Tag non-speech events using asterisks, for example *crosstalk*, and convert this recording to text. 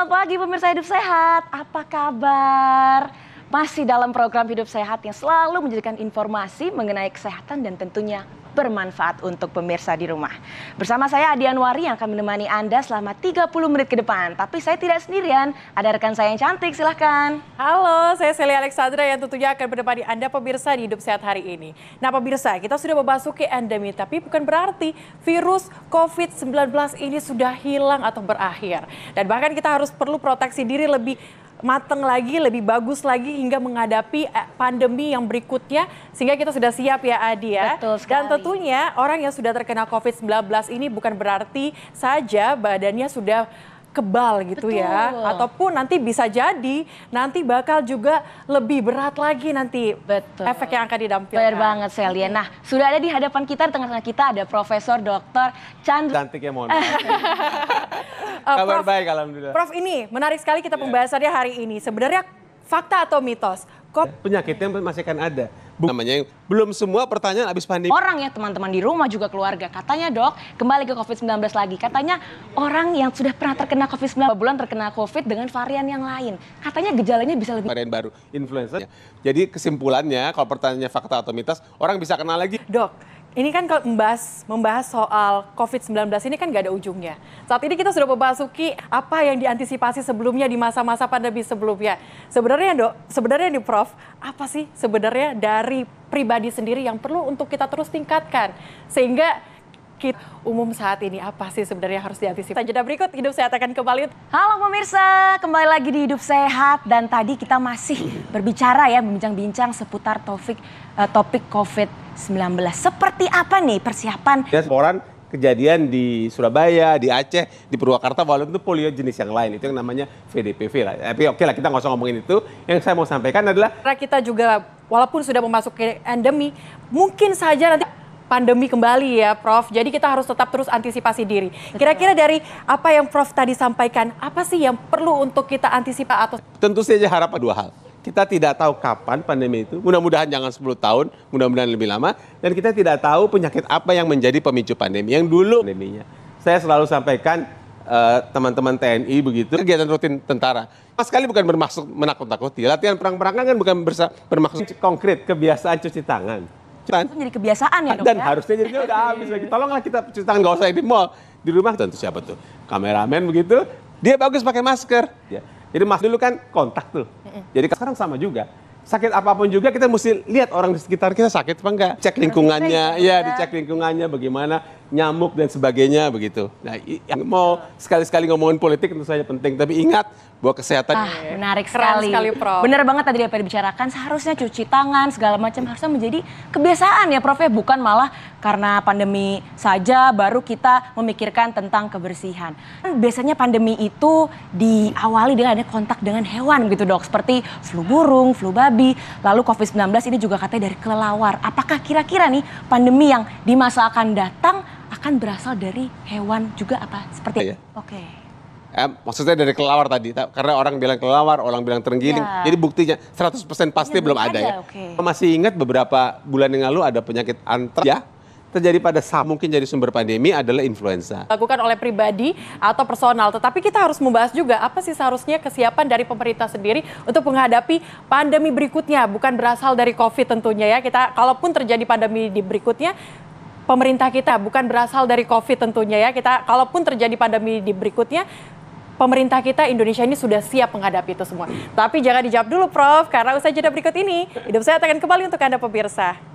Selamat pagi pemirsa Hidup Sehat. Apa kabar? Masih dalam program Hidup Sehat yang selalu menjadikan informasi mengenai kesehatan dan tentunya bermanfaat untuk pemirsa di rumah. Bersama saya Adi Anwari yang akan menemani Anda selama 30 menit ke depan. Tapi saya tidak sendirian, ada rekan saya yang cantik, silahkan. Halo, saya Selia Alexandra yang tentunya akan menemani Anda pemirsa di Hidup Sehat hari ini. Nah pemirsa, kita sudah memasuki endemi, tapi bukan berarti virus COVID-19 ini sudah hilang atau berakhir. Dan bahkan kita harus perlu proteksi diri lebih mateng lagi, lebih bagus lagi hingga menghadapi eh, pandemi yang berikutnya sehingga kita sudah siap ya Adi ya. Betul sekali. Dan tentunya orang yang sudah terkena COVID-19 ini bukan berarti saja badannya sudah kebal gitu ya, Betul. ya ataupun nanti bisa jadi nanti bakal juga lebih berat lagi nanti Betul. efek yang akan didampilkan. Benar banget Celia. Nah, sudah ada di hadapan kita di tengah-tengah kita ada Profesor Dr. Chandra Cantik ya mohon. *laughs* Uh, Kabar Prof, baik alhamdulillah. Prof ini menarik sekali kita iya. pembahasannya hari ini. Sebenarnya fakta atau mitos? Kok ya, penyakitnya masih akan ada. Bu namanya belum semua pertanyaan habis pandemi. Orang ya teman-teman di rumah juga keluarga. Katanya dok kembali ke COVID-19 lagi. Katanya orang yang sudah pernah terkena COVID-19 bulan terkena COVID dengan varian yang lain. Katanya gejalanya bisa lebih varian baru influenza. Jadi kesimpulannya kalau pertanyaannya fakta atau mitos, orang bisa kenal lagi. Dok, ini kan kalau membahas, membahas soal COVID-19 ini kan gak ada ujungnya. Saat ini kita sudah memasuki apa yang diantisipasi sebelumnya di masa-masa pandemi sebelumnya. Sebenarnya dok, sebenarnya nih Prof, apa sih sebenarnya dari pribadi sendiri yang perlu untuk kita terus tingkatkan sehingga penyakit umum saat ini. Apa sih sebenarnya harus diantisipasi? Jeda berikut, Hidup Sehat akan kembali. Halo pemirsa, kembali lagi di Hidup Sehat. Dan tadi kita masih berbicara ya, membincang bincang seputar topik, uh, topik COVID-19. Seperti apa nih persiapan? Ya, orang kejadian di Surabaya, di Aceh, di Purwakarta, walaupun itu polio jenis yang lain. Itu yang namanya VDPV lah. Tapi oke lah, kita nggak usah ngomongin itu. Yang saya mau sampaikan adalah... Karena kita juga, walaupun sudah memasuki endemi, mungkin saja nanti pandemi kembali ya Prof. Jadi kita harus tetap terus antisipasi diri. Kira-kira dari apa yang Prof tadi sampaikan, apa sih yang perlu untuk kita antisipasi atau Tentu saja harapan dua hal kita tidak tahu kapan pandemi itu. Mudah-mudahan jangan 10 tahun, mudah-mudahan lebih lama. Dan kita tidak tahu penyakit apa yang menjadi pemicu pandemi. Yang dulu pandeminya. Saya selalu sampaikan eh, teman-teman uh, TNI begitu kegiatan rutin tentara. Mas sekali bukan bermaksud menakut-nakuti. Latihan perang-perangan kan bukan bermaksud konkret kebiasaan cuci tangan ketakutan. Itu jadi kebiasaan ya dok Dan ya? harusnya jadi udah habis lagi. Tolonglah kita cuci tangan, gak usah di mall. Di rumah tentu siapa tuh? Kameramen begitu. Dia bagus pakai masker. Ya. Jadi mas dulu kan kontak tuh. Jadi sekarang sama juga sakit apapun juga kita mesti lihat orang di sekitar kita sakit apa enggak. Cek lingkungannya, ya dicek lingkungannya bagaimana nyamuk dan sebagainya begitu. Nah, yang mau sekali-sekali ngomongin politik tentu saja penting, tapi ingat buat kesehatan. Ah, menarik sekali. sekali Benar banget tadi apa dibicarakan, seharusnya cuci tangan segala macam harusnya menjadi kebiasaan ya Prof ya, bukan malah karena pandemi saja baru kita memikirkan tentang kebersihan. Kan biasanya pandemi itu diawali dengan ada kontak dengan hewan gitu Dok, seperti flu burung, flu babi, lalu COVID-19 ini juga katanya dari kelelawar. Apakah kira-kira nih pandemi yang di masa akan datang akan berasal dari hewan juga apa seperti ya. Oke. Okay. Eh, maksudnya dari kelawar tadi, karena orang bilang kelawar, orang bilang terenggiling. Ya. Jadi buktinya 100% pasti ya, belum ada, ada ya. Okay. Masih ingat beberapa bulan yang lalu ada penyakit antraks ya terjadi pada saat mungkin jadi sumber pandemi adalah influenza. Lakukan oleh pribadi atau personal, tetapi kita harus membahas juga apa sih seharusnya kesiapan dari pemerintah sendiri untuk menghadapi pandemi berikutnya, bukan berasal dari COVID tentunya ya. Kita kalaupun terjadi pandemi di berikutnya, pemerintah kita, bukan berasal dari COVID tentunya ya. Kita kalaupun terjadi pandemi di berikutnya, pemerintah kita Indonesia ini sudah siap menghadapi itu semua. Tapi jangan dijawab dulu Prof, karena usai jeda berikut ini, Hidup saya akan kembali untuk Anda pemirsa.